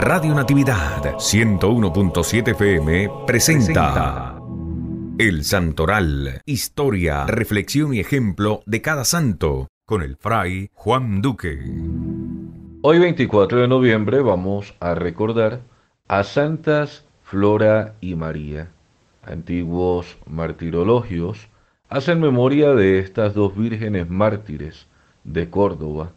Radio Natividad 101.7 FM presenta El Santoral, historia, reflexión y ejemplo de cada santo con el fray Juan Duque. Hoy 24 de noviembre vamos a recordar a Santas Flora y María. Antiguos martirologios hacen memoria de estas dos vírgenes mártires de Córdoba,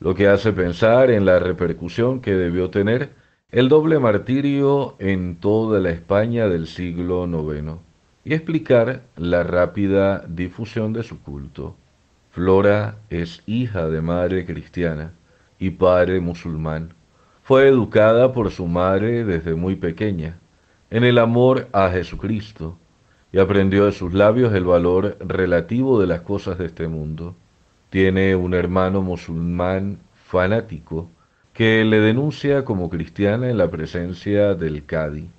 lo que hace pensar en la repercusión que debió tener el doble martirio en toda la España del siglo IX y explicar la rápida difusión de su culto. Flora es hija de madre cristiana y padre musulmán. Fue educada por su madre desde muy pequeña en el amor a Jesucristo y aprendió de sus labios el valor relativo de las cosas de este mundo. Tiene un hermano musulmán fanático que le denuncia como cristiana en la presencia del Cadi.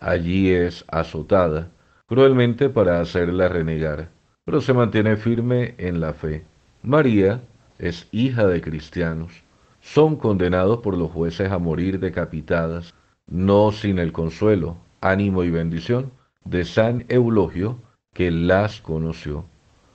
Allí es azotada, cruelmente para hacerla renegar, pero se mantiene firme en la fe. María es hija de cristianos. Son condenados por los jueces a morir decapitadas, no sin el consuelo, ánimo y bendición de San Eulogio, que las conoció.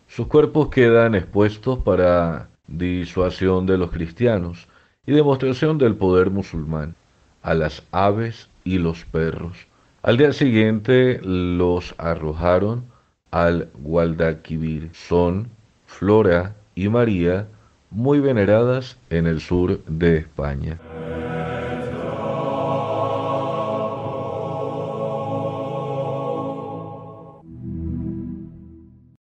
Sus cuerpos quedan expuestos para disuasión de los cristianos, y demostración del poder musulmán a las aves y los perros. Al día siguiente los arrojaron al Guadalquivir. Son Flora y María muy veneradas en el sur de España.